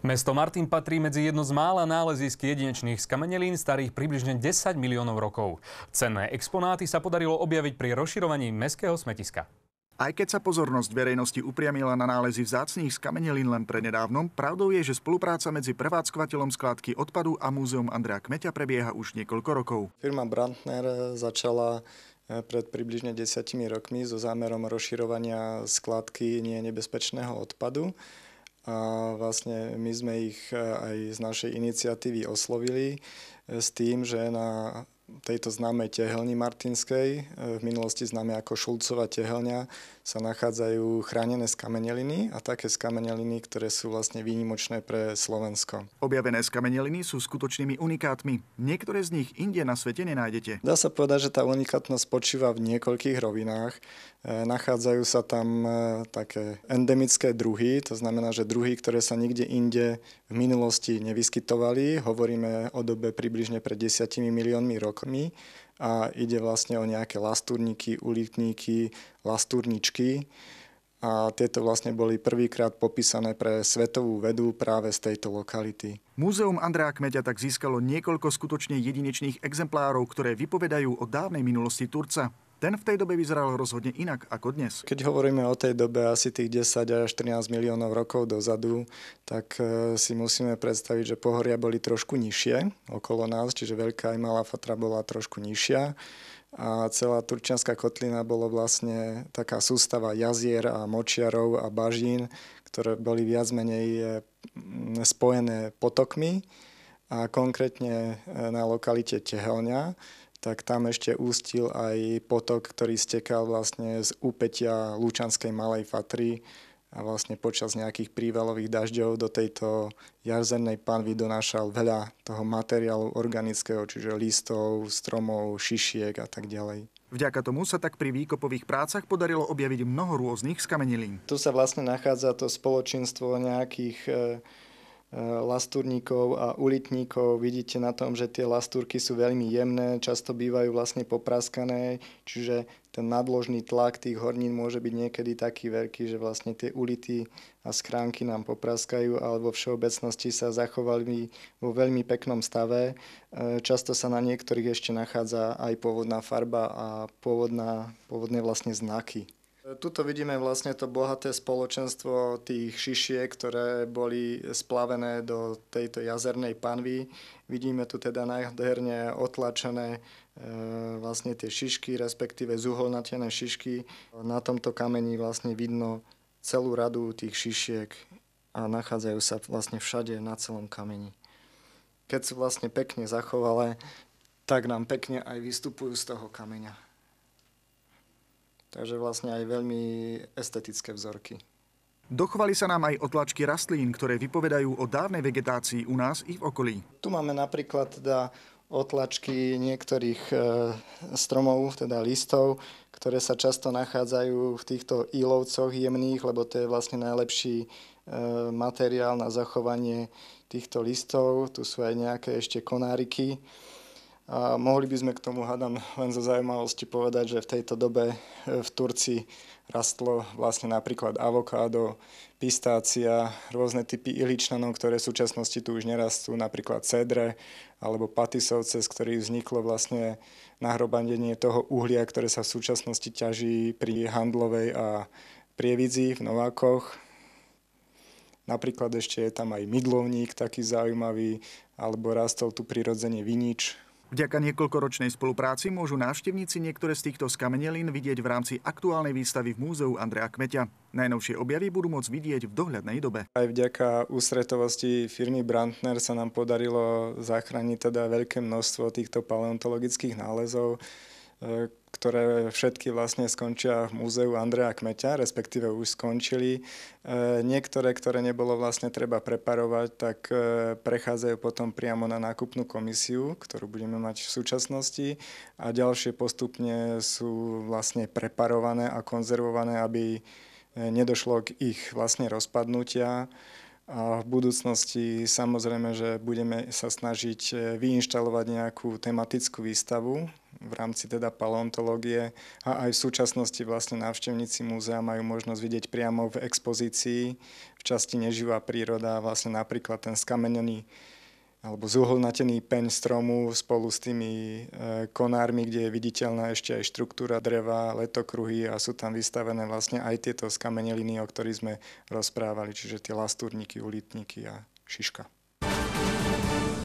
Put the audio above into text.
Mesto Martin patrí medzi jedno z mála nálezísk jedinečných skamenelín starých približne 10 miliónov rokov. Cenné exponáty sa podarilo objaviť pri rozširovaní mestského smetiska. Aj keď sa pozornosť verejnosti upriamila na nálezy vzácných skamenelín len pre nedávnom, pravdou je, že spolupráca medzi prevádzkovateľom skládky odpadu a múzeum Andrea Kmeťa prebieha už niekoľko rokov. Firma Brandner začala eh, pred približne desiatimi rokmi so zámerom rozširovania skládky nie nebezpečného odpadu a vlastne my sme ich e, aj z našej iniciatívy oslovili e, s tým, že na tejto známej tehelni Martinskej, e, v minulosti známe ako Šulcová tehelňa, sa nachádzajú chránené skameneliny a také skameneliny, ktoré sú vlastne výnimočné pre Slovensko. Objavené skameneliny sú skutočnými unikátmi. Niektoré z nich inde na svete nenájdete. Dá sa povedať, že tá unikátnosť spočíva v niekoľkých rovinách. E, nachádzajú sa tam e, také endemické druhy, to znamená, že druhy, ktoré sa nikde inde v minulosti nevyskytovali. Hovoríme o dobe približne pred desiatimi miliónmi rokov krmí a ide vlastne o nejaké lastúrniky, ulitníky, lastúrničky. A tieto vlastne boli prvýkrát popísané pre svetovú vedu práve z tejto lokality. Múzeum Andrea Kmeďa tak získalo niekoľko skutočne jedinečných exemplárov, ktoré vypovedajú o dávnej minulosti Turca. Ten v tej dobe vyzeral rozhodne inak ako dnes. Keď hovoríme o tej dobe asi tých 10 až 14 miliónov rokov dozadu, tak e, si musíme predstaviť, že pohoria boli trošku nižšie okolo nás, čiže Veľká aj Malá Fatra bola trošku nižšia a celá Turčianská kotlina bolo vlastne taká sústava jazier a močiarov a bažín, ktoré boli viac menej e, spojené potokmi a konkrétne e, na lokalite Tehelňa tak tam ešte ústil aj potok, ktorý stekal vlastne z úpetia Lúčanskej malej fatry a vlastne počas nejakých prívalových dažďov do tejto jazernej panvy donášal veľa toho materiálu organického, čiže listov, stromov, šišiek a tak ďalej. Vďaka tomu sa tak pri výkopových prácach podarilo objaviť mnoho rôznych skamenilín. Tu sa vlastne nachádza to spoločenstvo nejakých e, Eh, lastúrníkov a ulitníkov. Vidíte na tom, že tie lastúrky sú veľmi jemné, často bývajú vlastne popraskané, čiže ten nadložný tlak tých hornín môže byť niekedy taký veľký, že vlastne tie ulity a schránky nám popraskajú, ale vo všeobecnosti sa zachovali vo veľmi peknom stave. Eh, často sa na niektorých ešte nachádza aj pôvodná farba a pôvodná, pôvodné vlastne znaky. Tuto vidíme vlastne to bohaté spoločenstvo tých šišiek, ktoré boli splavené do tejto jazernej panvy. Vidíme tu teda nádherne otlačené e, vlastne tie šišky, respektíve zuholnatené šišky. Na tomto kameni vlastne vidno celú radu tých šišiek a nachádzajú sa vlastne všade na celom kameni. Keď sú vlastne pekne zachovalé, tak nám pekne aj vystupujú z toho kameňa. Takže vlastne aj veľmi estetické vzorky. Dochvali sa nám aj otlačky rastlín, ktoré vypovedajú o dávnej vegetácii u nás i v okolí. Tu máme napríklad teda otlačky niektorých e, stromov, teda listov, ktoré sa často nachádzajú v týchto ilovcoch jemných, lebo to je vlastne najlepší e, materiál na zachovanie týchto listov. Tu sú aj nejaké ešte konáriky. A mohli by sme k tomu, hádam, len zo zaujímavosti povedať, že v tejto dobe e, v Turcii rastlo vlastne napríklad avokádo, pistácia, rôzne typy iličnanov, ktoré v súčasnosti tu už nerastú, napríklad cedre alebo patisovce, cez ktorých vzniklo vlastne nahrobandenie toho uhlia, ktoré sa v súčasnosti ťaží pri handlovej a prievidzi v Novákoch. Napríklad ešte je tam aj mydlovník taký zaujímavý, alebo rastol tu prirodzene vinič, Vďaka niekoľkoročnej spolupráci môžu návštevníci niektoré z týchto skamenelín vidieť v rámci aktuálnej výstavy v Múzeu Andrea Kmeťa. Najnovšie objavy budú môcť vidieť v dohľadnej dobe. Aj vďaka ústretovosti firmy Brandner sa nám podarilo zachrániť teda veľké množstvo týchto paleontologických nálezov. E, ktoré všetky vlastne skončia v múzeu Andreja Kmeťa, respektíve už skončili. E, niektoré, ktoré nebolo vlastne treba preparovať, tak e, prechádzajú potom priamo na nákupnú komisiu, ktorú budeme mať v súčasnosti a ďalšie postupne sú vlastne preparované a konzervované, aby nedošlo k ich vlastne rozpadnutia. A v budúcnosti samozrejme, že budeme sa snažiť e, vyinštalovať nejakú tematickú výstavu v rámci teda paleontológie a aj v súčasnosti vlastne návštevníci múzea majú možnosť vidieť priamo v expozícii v časti neživá príroda, vlastne napríklad ten skamenený alebo zuhlnatený peň stromu spolu s tými e, konármi, kde je viditeľná ešte aj štruktúra dreva, letokruhy a sú tam vystavené vlastne aj tieto skameneliny, o ktorých sme rozprávali, čiže tie lastúrniky, ulitníky a šiška.